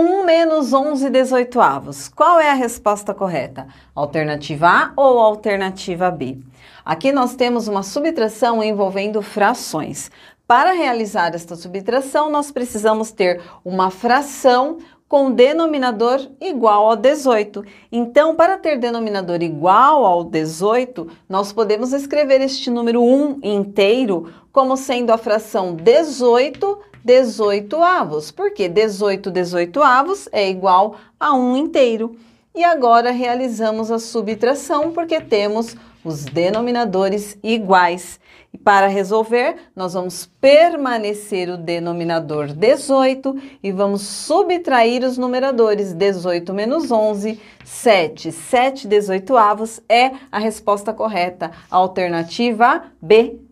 1 menos 11 dezoitoavos. Qual é a resposta correta? Alternativa A ou alternativa B? Aqui nós temos uma subtração envolvendo frações. Para realizar esta subtração, nós precisamos ter uma fração com denominador igual a 18. Então, para ter denominador igual ao 18, nós podemos escrever este número 1 inteiro como sendo a fração 18 18 avos, porque 18 18 avos é igual a 1 inteiro. E agora realizamos a subtração, porque temos os denominadores iguais. E para resolver, nós vamos permanecer o denominador 18 e vamos subtrair os numeradores 18 menos 11, 7. 7 18 avos é a resposta correta. Alternativa B.